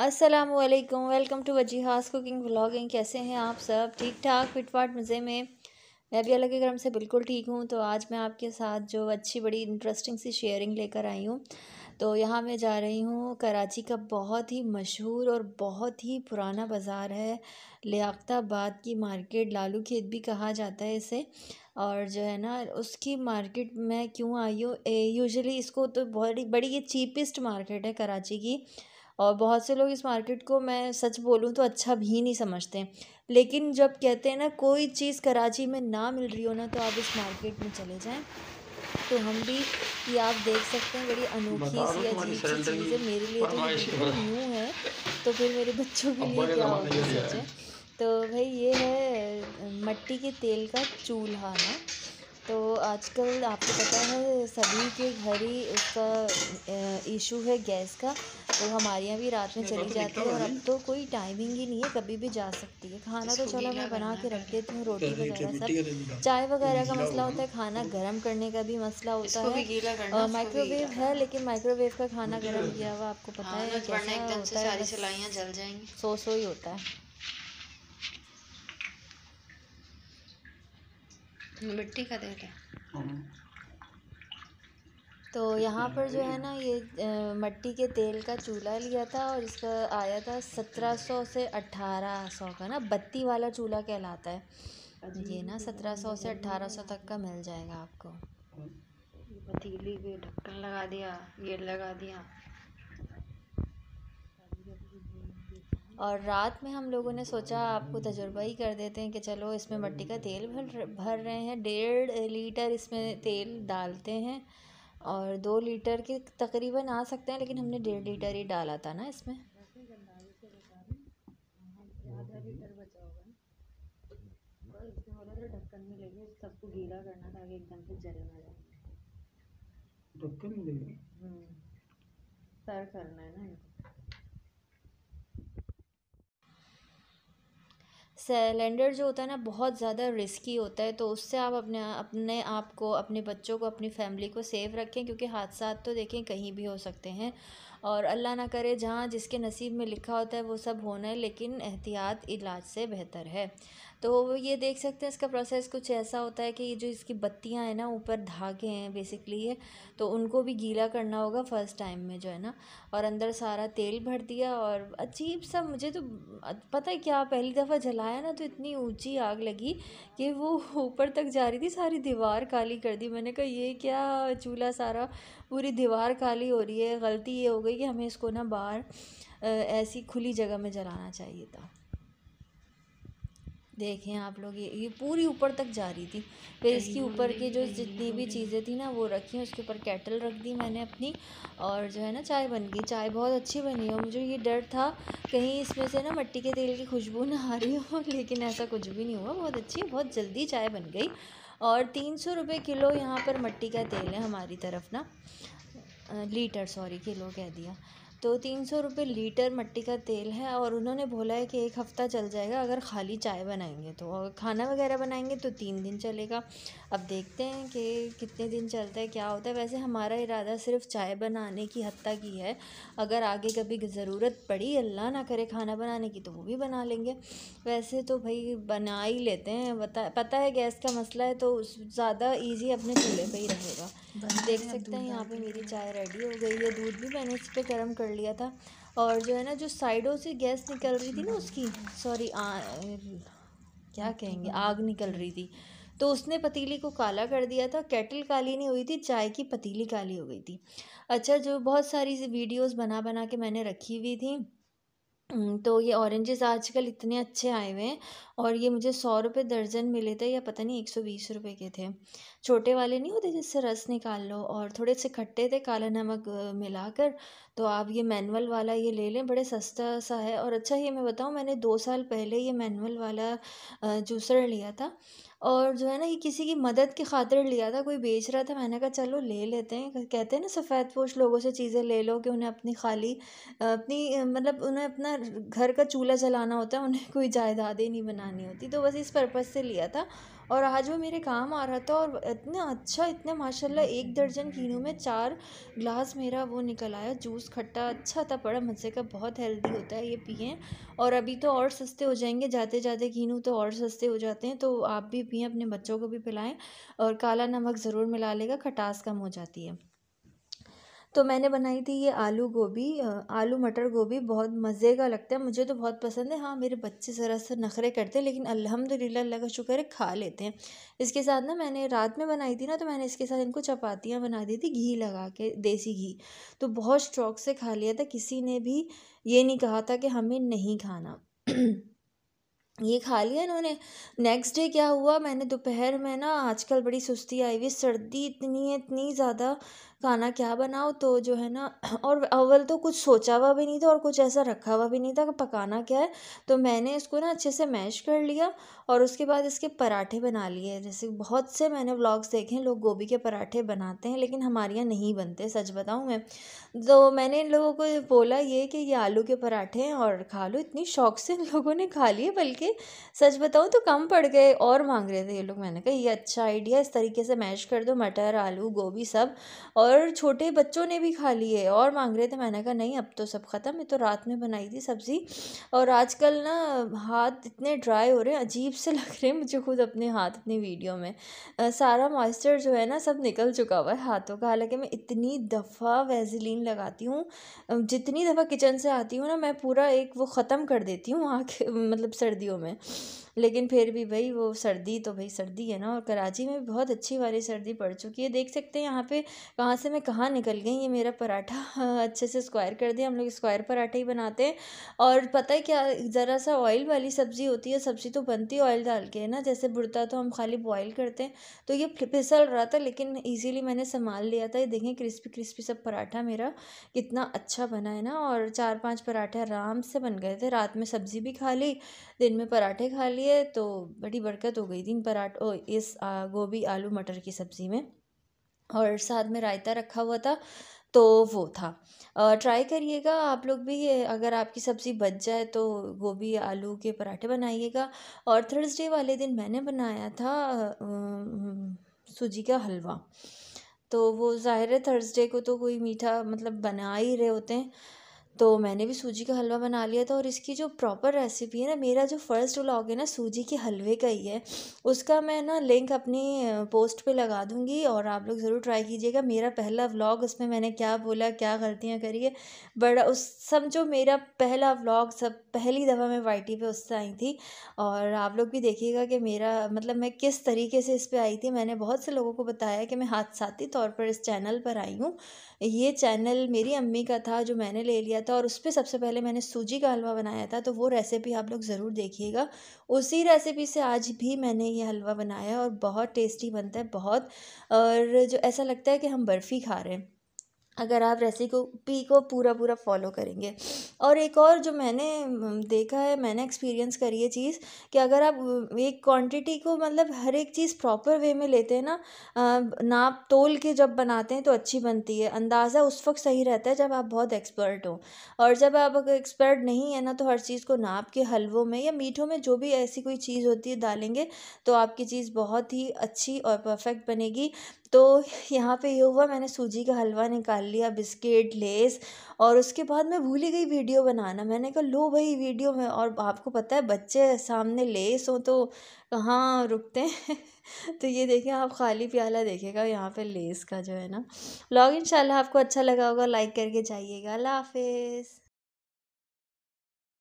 अस्सलाम वालेकुम welcome to Wajiha's cooking vlogging कैसे हैं आप सब ठीक ठाक फिटफाट मज़े में मैं भी अलग के से बिल्कुल ठीक हूँ तो आज मैं आपके साथ जो अच्छी बड़ी इंटरेस्टिंग सी शेयरिंग लेकर आई हूँ तो यहाँ मैं जा रही हूँ कराची का बहुत ही मशहूर और बहुत ही पुराना बाज़ार है लियाताबाद की मार्केट लालू खेत भी कहा जाता है इसे और जो है ना उसकी मार्केट में क्यों आई हूँ यूजली इसको तो बहुत बड़ी ये चीपेस्ट मार्केट है कराची की और बहुत से लोग इस मार्केट को मैं सच बोलूँ तो अच्छा भी नहीं समझते लेकिन जब कहते हैं ना कोई चीज़ कराची में ना मिल रही हो ना तो आप इस मार्केट में चले जाएं तो हम भी कि आप देख सकते हैं बड़ी अनोखी सी अजीब सी चीज़ें मेरे लिए तो न्यू है तो फिर मेरे बच्चों के लिए क्या होगी सोचें तो भाई ये है मट्टी के तेल का चूल्हा ना तो आजकल आपको पता है सभी के घर ही उसका इशू है गैस का तो हमारे यहाँ भी रात में चली तो जाती है और अब तो कोई टाइमिंग ही नहीं है कभी भी जा सकती है खाना तो चलो मैं बना के रख देती हूँ रोटी वगैरह सब चाय वगैरह का मसला होता है खाना गर्म करने का भी मसला होता है माइक्रोवेव है लेकिन माइक्रोवेव का खाना गर्म किया हुआ आपको पता हाँ, है सो सो ही होता है मिट्टी का देख है हाँ। तो यहाँ पर जो है ना ये मट्टी के तेल का चूल्हा लिया था और इसका आया था सत्रह सौ से अट्ठारह सौ का ना बत्ती वाला चूल्हा कहलाता है ये ना सत्रह सौ से अट्ठारह सौ तक का मिल जाएगा आपको पतीली पे ढक्कन लगा दिया ये लगा दिया और रात में हम लोगों ने सोचा आपको तजुर्बा ही कर देते हैं कि चलो इसमें मट्टी का तेल भर भर रहे हैं डेढ़ लीटर इसमें तेल डालते हैं और दो लीटर के तकरीबन आ सकते हैं लेकिन हमने डेढ़ लीटर ही डाला था ना इसमें ढक्कन में सबको गीला करना ताकि एकदम से ना जाए ढक्कन में करना है ना सिलेंडर जो होता है ना बहुत ज़्यादा रिस्की होता है तो उससे आप अपने अपने आप को अपने बच्चों को अपनी फैमिली को सेफ़ रखें क्योंकि हादसा तो देखें कहीं भी हो सकते हैं और अल्लाह ना करे जहाँ जिसके नसीब में लिखा होता है वो सब होना है लेकिन एहतियात इलाज से बेहतर है तो ये देख सकते हैं इसका प्रोसेस कुछ ऐसा होता है कि ये जो इसकी बत्तियाँ हैं ना ऊपर धागे हैं बेसिकली ये तो उनको भी गीला करना होगा फर्स्ट टाइम में जो है ना और अंदर सारा तेल भर दिया और अजीब सा मुझे तो पता है क्या पहली दफ़ा जलाया ना तो इतनी ऊँची आग लगी कि वो ऊपर तक जा रही थी सारी दीवार काली कर दी मैंने कहा ये क्या चूल्हा सारा पूरी दीवार काली हो रही है गलती ये हो गई कि हमें इसको ना बाहर ऐसी खुली जगह में जलाना चाहिए था देखें आप लोग ये ये पूरी ऊपर तक जा रही थी फिर इसकी ऊपर की जो जितनी भी चीज़ें थी ना वो रखी उसके ऊपर कैटल रख दी मैंने अपनी और जो है ना चाय बन गई चाय बहुत अच्छी बनी और मुझे ये डर था कहीं इसमें से ना मट्टी के तेल की खुशबू ना आ रही हो लेकिन ऐसा कुछ भी नहीं हुआ बहुत अच्छी बहुत जल्दी चाय बन गई और तीन सौ रुपये किलो यहाँ पर मट्टी का तेल है हमारी तरफ ना लीटर सॉरी किलो कह दिया तो तीन सौ रुपये लीटर मट्टी का तेल है और उन्होंने बोला है कि एक हफ़्ता चल जाएगा अगर खाली चाय बनाएंगे तो और खाना वगैरह बनाएंगे तो तीन दिन चलेगा अब देखते हैं कि कितने दिन चलता है क्या होता है वैसे हमारा इरादा सिर्फ चाय बनाने की हद तक ही है अगर आगे कभी ज़रूरत पड़ी अल्लाह ना करे खाना बनाने की तो वो भी बना लेंगे वैसे तो भाई बना ही लेते हैं बता पता है गैस का मसला है तो ज़्यादा ईजी अपने चूल्हे पर ही रहेगा देख सकते हैं यहाँ पर मेरी चाय रेडी हो गई है दूध भी मैंने इस पर गर्म कर कर लिया था और जो है ना जो साइडों से गैस निकल रही थी ना उसकी सॉरी क्या कहेंगे आग निकल रही थी तो उसने पतीली को काला कर दिया था केटल काली नहीं हुई थी चाय की पतीली काली हो गई थी अच्छा जो बहुत सारी वीडियोस बना बना के मैंने रखी हुई थी तो ये ऑरेंजेस आजकल इतने अच्छे आए हुए हैं और ये मुझे सौ रुपये दर्जन मिले थे या पता नहीं एक सौ बीस रुपये के थे छोटे वाले नहीं होते जिससे रस निकाल लो और थोड़े से खट्टे थे काला नमक मिलाकर तो आप ये मैनुअल वाला ये ले लें बड़े सस्ता सा है और अच्छा ये मैं बताऊँ मैंने दो साल पहले ये मैनुअल वाला जूसर लिया था और जो है ना ये किसी की मदद की खातिर लिया था कोई बेच रहा था मैंने कहा चलो ले लेते हैं कहते हैं ना सफ़ेद पोश लोगों से चीज़ें ले लो कि उन्हें अपनी खाली अपनी मतलब उन्हें अपना घर का चूल्हा जलाना होता है उन्हें कोई जायदाद ही नहीं बनानी होती तो बस इस पर्पज़ से लिया था और आज वो मेरे काम आ रहा था और इतना अच्छा इतना माशाल्लाह एक दर्जन कीनों में चार ग्लास मेरा वो निकल आया जूस खट्टा अच्छा था बड़ा मज़े का बहुत हेल्दी होता है ये पिएँ और अभी तो और सस्ते हो जाएंगे जाते जाते कीनू तो और सस्ते हो जाते हैं तो आप भी पिएँ अपने बच्चों को भी पिलाएँ और काला नमक ज़रूर मिला लेगा खटास कम हो जाती है तो मैंने बनाई थी ये आलू गोभी आलू मटर गोभी बहुत मज़े का लगता है मुझे तो बहुत पसंद है हाँ मेरे बच्चे ज़रा सा नखरे करते हैं लेकिन अल्हम्दुलिल्लाह अल्लाह का शुक्र है खा लेते हैं इसके साथ ना मैंने रात में बनाई थी ना तो मैंने इसके साथ इनको चपातियाँ बना दी थी घी लगा के देसी घी तो बहुत शौक से खा लिया था किसी ने भी ये नहीं कहा था कि हमें नहीं खाना ये खा लिया इन्होंने नेक्स्ट डे क्या हुआ मैंने दोपहर में ना आजकल बड़ी सुस्ती आई हुई सर्दी इतनी है इतनी ज़्यादा खाना क्या बनाओ तो जो है ना और अव्वल तो कुछ सोचा हुआ भी नहीं था और कुछ ऐसा रखा हुआ भी नहीं था कि पकाना क्या है तो मैंने इसको ना अच्छे से मैश कर लिया और उसके बाद इसके पराठे बना लिए जैसे बहुत से मैंने व्लॉग्स देखे हैं लोग गोभी के पराठे बनाते हैं लेकिन हमारे यहाँ नहीं बनते सच बताऊँ मैं तो मैंने इन लोगों को बोला ये कि ये आलू के पराठे हैं और खा लो इतनी शौक से इन लोगों ने खा लिए बल्कि सच बताऊँ तो कम पड़ गए और मांग रहे थे ये लोग मैंने कहा ये अच्छा आइडिया इस तरीके से मैश कर दो मटर आलू गोभी सब और और छोटे बच्चों ने भी खा लिए और मांग रहे थे मैंने कहा नहीं अब तो सब ख़त्म ये तो रात में बनाई थी सब्ज़ी और आजकल ना हाथ इतने ड्राई हो रहे हैं अजीब से लग रहे हैं मुझे खुद अपने हाथ अपनी वीडियो में आ, सारा मॉइस्चर जो है ना सब निकल चुका हुआ है हाथों का हालांकि मैं इतनी दफ़ा वेजिलीन लगाती हूँ जितनी दफ़ा किचन से आती हूँ ना मैं पूरा एक वो ख़त्म कर देती हूँ आँख मतलब सर्दियों में लेकिन फिर भी भाई वो सर्दी तो भाई सर्दी है ना और कराची में बहुत अच्छी वाली सर्दी पड़ चुकी है देख सकते हैं यहाँ पे कहाँ से मैं कहाँ निकल गई ये मेरा पराठा अच्छे से स्क्वायर कर दिया हम लोग स्क्वायर पराठे ही बनाते हैं और पता है क्या ज़रा सा ऑयल वाली सब्ज़ी होती है सब्ज़ी तो बनती ऑयल डाल के है ना जैसे भुड़ता तो हम खाली बॉयल करते हैं तो ये फिसल रहा था लेकिन ईजिली मैंने संभाल लिया था ये देखें क्रिस्पी क्रिस्पी सब पराठा मेरा कितना अच्छा बना है ना और चार पाँच पराठे आराम से बन गए थे रात में सब्ज़ी भी खा ली दिन में पराठे खा लिए है तो बड़ी बरकत हो गई थी इन पराठ इस गोभी आलू मटर की सब्ज़ी में और साथ में रायता रखा हुआ था तो वो था ट्राई करिएगा आप लोग भी अगर आपकी सब्ज़ी बच जाए तो गोभी आलू के पराठे बनाइएगा और थर्सडे वाले दिन मैंने बनाया था सूजी का हलवा तो वो ज़ाहिर है थर्सडे को तो कोई मीठा मतलब बना ही रहे होते हैं तो मैंने भी सूजी का हलवा बना लिया था और इसकी जो प्रॉपर रेसिपी है ना मेरा जो फर्स्ट व्लॉग है ना सूजी के हलवे का ही है उसका मैं ना लिंक अपनी पोस्ट पे लगा दूँगी और आप लोग ज़रूर ट्राई कीजिएगा मेरा पहला व्लॉग उसमें मैंने क्या बोला क्या गलतियाँ करी है बड़ा उस समझो मेरा पहला व्लॉग सब पहली दफ़ा मैं वाई टी पे उससे आई थी और आप लोग भी देखिएगा कि मेरा मतलब मैं किस तरीके से इस पर आई थी मैंने बहुत से लोगों को बताया कि मैं हादसाती तौर पर इस चैनल पर आई हूँ ये चैनल मेरी अम्मी का था जो मैंने ले लिया था था और उस पर सबसे पहले मैंने सूजी का हलवा बनाया था तो वो रेसिपी आप लोग ज़रूर देखिएगा उसी रेसिपी से आज भी मैंने ये हलवा बनाया और बहुत टेस्टी बनता है बहुत और जो ऐसा लगता है कि हम बर्फ़ी खा रहे हैं अगर आप रेसिपी को पूरा पूरा फॉलो करेंगे और एक और जो मैंने देखा है मैंने एक्सपीरियंस करी है चीज़ कि अगर आप एक क्वांटिटी को मतलब हर एक चीज़ प्रॉपर वे में लेते हैं ना नाप तोल के जब बनाते हैं तो अच्छी बनती है अंदाज़ा उस वक्त सही रहता है जब आप बहुत एक्सपर्ट हो और जब आप अगर एक्सपर्ट नहीं है ना तो हर चीज़ को नाप के हलवों में या मीठों में जो भी ऐसी कोई चीज़ होती है डालेंगे तो आपकी चीज़ बहुत ही अच्छी और परफेक्ट बनेगी तो यहाँ पे ये हुआ मैंने सूजी का हलवा निकाल लिया बिस्किट लेस और उसके बाद मैं भूल ही गई वीडियो बनाना मैंने कहा लो भाई वीडियो में और आपको पता है बच्चे सामने लेस हो तो कहाँ रुकते हैं तो ये देखें आप खाली प्याला देखेगा यहाँ पे लेस का जो है ना ब्लॉग इंशाल्लाह आपको अच्छा लगा होगा लाइक करके जाइएगा अल्लाह हाफिज़